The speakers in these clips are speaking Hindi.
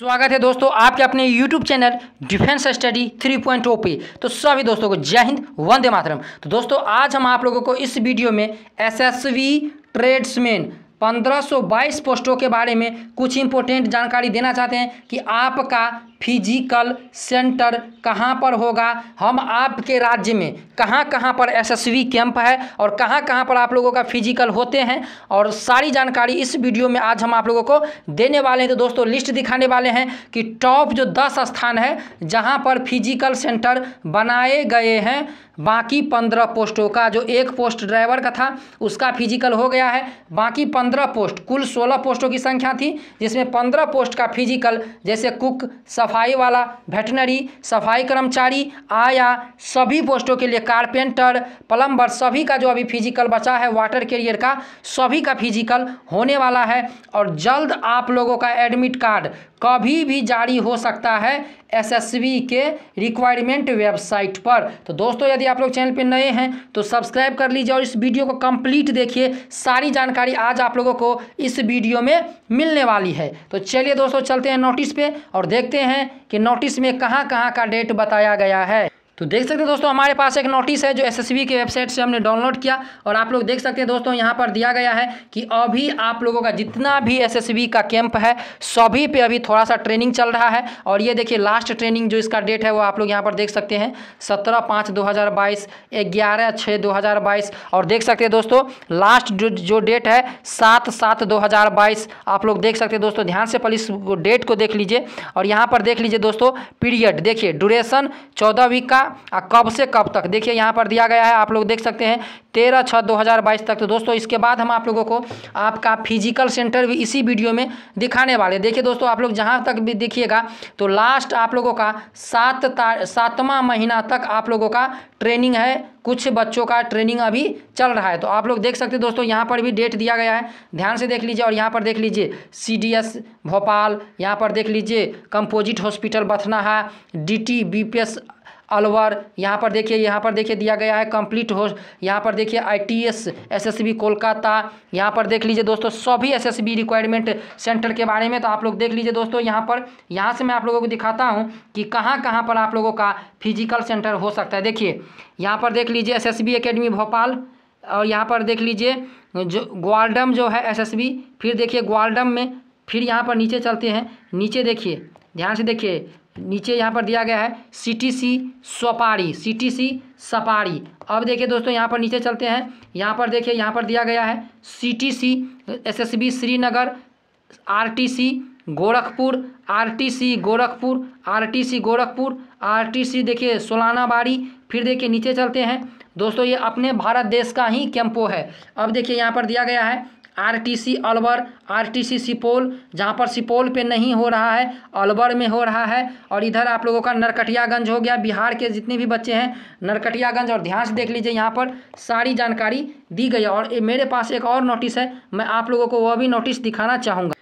स्वागत है दोस्तों आपके अपने YouTube चैनल डिफेंस स्टडी 3.0 पे तो सभी दोस्तों को जय हिंद वंदे मातरम तो दोस्तों आज हम आप लोगों को इस वीडियो में एसएसवी ट्रेड्समैन 1522 पोस्टों के बारे में कुछ इंपोर्टेंट जानकारी देना चाहते हैं कि आपका फिजिकल सेंटर कहाँ पर होगा हम आपके राज्य में कहाँ कहाँ पर एसएसवी कैंप है और कहाँ कहाँ पर आप लोगों का फिजिकल होते हैं और सारी जानकारी इस वीडियो में आज हम आप लोगों को देने वाले हैं तो दोस्तों लिस्ट दिखाने वाले हैं कि टॉप जो दस स्थान है जहाँ पर फिजिकल सेंटर बनाए गए हैं बाकी पंद्रह पोस्टों का जो एक पोस्ट ड्राइवर का था उसका फिजिकल हो गया है बाकी पंद्रह पोस्ट कुल सोलह पोस्टों की संख्या थी जिसमें पंद्रह पोस्ट का फिजिकल जैसे कुक सफाई वाला वेटनरी सफाई कर्मचारी आया सभी पोस्टों के लिए कारपेंटर प्लम्बर सभी का जो अभी फिजिकल बचा है वाटर कैरियर का सभी का फिजिकल होने वाला है और जल्द आप लोगों का एडमिट कार्ड कभी भी जारी हो सकता है वी के रिक्वायरमेंट वेबसाइट पर तो दोस्तों यदि आप लोग चैनल पर नए हैं तो सब्सक्राइब कर लीजिए और इस वीडियो को कंप्लीट देखिए सारी जानकारी आज आप लोगों को इस वीडियो में मिलने वाली है तो चलिए दोस्तों चलते हैं नोटिस पे और देखते हैं कि नोटिस में कहाँ कहाँ का डेट बताया गया है तो देख सकते हैं दोस्तों हमारे पास एक नोटिस है जो एस के वेबसाइट से हमने डाउनलोड किया और आप लोग देख सकते हैं दोस्तों यहाँ पर दिया गया है कि अभी आप लोगों का जितना भी एस का कैंप है सभी पे अभी थोड़ा सा ट्रेनिंग चल रहा है और ये देखिए लास्ट ट्रेनिंग जो इसका डेट है वो आप लोग यहाँ पर देख सकते हैं सत्रह पाँच दो हज़ार बाईस ग्यारह छः दो हज़ार बाईस और देख सकते हैं दोस्तों लास्ट जो जो डेट है सात सात दो हज़ार बाईस आप लोग देख सकते हैं दोस्तों ध्यान से पहले इस डेट को देख लीजिए और यहाँ पर देख लीजिए दोस्तों पीरियड देखिए ड्यूरेशन चौदह वीक का आ कब से कब तक देखिए यहाँ पर दिया गया है आप लोग देख सकते हैं तेरह छः दो हज़ार बाईस तक तो दोस्तों इसके बाद हम आप लोगों को आपका फिजिकल सेंटर भी इसी वीडियो में दिखाने वाले देखिए दोस्तों आप लोग जहाँ तक भी देखिएगा तो लास्ट आप लोगों का सात सातवां महीना तक आप लोगों का ट्रेनिंग है कुछ बच्चों का ट्रेनिंग अभी चल रहा है तो आप लोग देख सकते हैं दोस्तों यहाँ पर भी डेट दिया गया है ध्यान से देख लीजिए और यहाँ पर देख लीजिए सी डी एस भोपाल यहाँ पर देख लीजिए composite hospital Bathnaha D T B P S Alwar यहाँ पर देखिए यहाँ पर देखिए दिया गया है कंप्लीट हो यहाँ पर देखिए I T S S S B Kolkata यहाँ पर देख लीजिए दोस्तों सभी S S B requirement centre के बारे में तो आप लोग देख लीजिए दोस्तों यहाँ पर यहाँ से मैं आप लोगों को दिखाता हूँ कि कहाँ कहाँ पर आप लोगों का फिजिकल सेंटर हो सकता है देखिए यहाँ पर देख लीजिए एस एस बी भोपाल और यहाँ पर देख लीजिए जो ग्वालडम जो है एस फिर देखिए ग्वालडम में फिर यहाँ पर नीचे चलते हैं नीचे देखिए ध्यान से देखिए नीचे यहाँ पर दिया गया है सी टी सी सपारी सी टी सी सपारी अब देखिए दोस्तों यहाँ पर नीचे चलते हैं यहाँ पर देखिए यहाँ पर दिया गया है C T C S S B Srinagar R T C Gorakhpur R T C Gorakhpur R T C Gorakhpur R T C देखिए सोलानाबाड़ी फिर देखिए नीचे चलते हैं दोस्तों ये अपने भारत देश का ही कैंपो है अब देखिए यहाँ पर दिया गया है आरटीसी अलवर आरटीसी सुपौल जहाँ पर सुपौल पे नहीं हो रहा है अलवर में हो रहा है और इधर आप लोगों का नरकटियागंज हो गया बिहार के जितने भी बच्चे हैं नरकटियागंज और ध्यान से देख लीजिए यहाँ पर सारी जानकारी दी गई और मेरे पास एक और नोटिस है मैं आप लोगों को वह भी नोटिस दिखाना चाहूँगा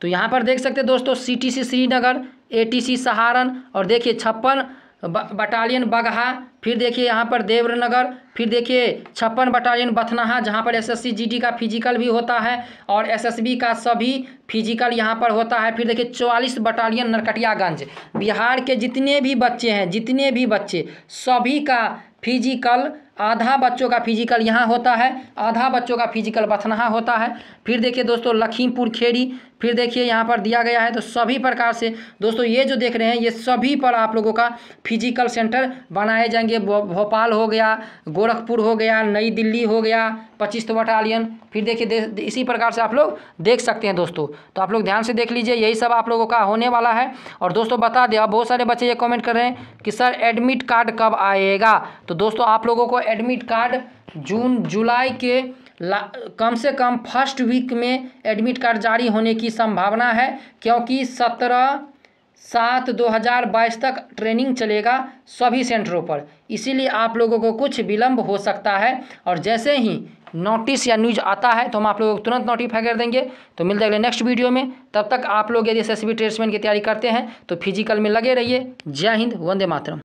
तो यहाँ पर देख सकते दोस्तों C T C Srinagar A T C Saharan और देखिए छप्पन बटालियन बगहा फिर देखिए यहाँ पर देवनगर फिर देखिए छप्पन बटालियन बथनाहा जहाँ पर एसएससी जीडी का फिजिकल भी होता है और एसएसबी का सभी फिजिकल यहाँ पर होता है फिर देखिए चौवालीस बटालियन नरकटियागंज बिहार के जितने भी बच्चे हैं जितने भी बच्चे सभी का फिजिकल आधा बच्चों का फिजिकल यहाँ होता है आधा बच्चों का फिजिकल बथनाहा होता है फिर देखिए दोस्तों लखीमपुर खेड़ी फिर देखिए यहाँ पर दिया गया है तो सभी प्रकार से दोस्तों ये जो देख रहे हैं ये सभी पर आप लोगों का फिजिकल सेंटर बनाए जाएंगे भोपाल हो गया गोरखपुर हो गया नई दिल्ली हो गया पच्चीस बटालियन फिर देखिए दे इसी प्रकार से आप लोग देख सकते हैं दोस्तों तो आप लोग ध्यान से देख लीजिए यही सब आप लोगों का होने वाला है और दोस्तों बता दें अब बहुत सारे बच्चे ये कमेंट कर रहे हैं कि सर एडमिट कार्ड कब आएगा तो दोस्तों आप लोगों को एडमिट कार्ड जून जुलाई के कम से कम फर्स्ट वीक में एडमिट कार्ड जारी होने की संभावना है क्योंकि सत्रह सात दो हज़ार बाईस तक ट्रेनिंग चलेगा सभी सेंटरों पर इसीलिए आप लोगों को कुछ विलंब हो सकता है और जैसे ही नोटिस या न्यूज आता है तो हम आप लोगों को तुरंत नोटिफाई कर देंगे तो मिलते अगले नेक्स्ट वीडियो में तब तक आप लोग यदि एस एस की तैयारी करते हैं तो फिजिकल में लगे रहिए जय हिंद वंदे मातरम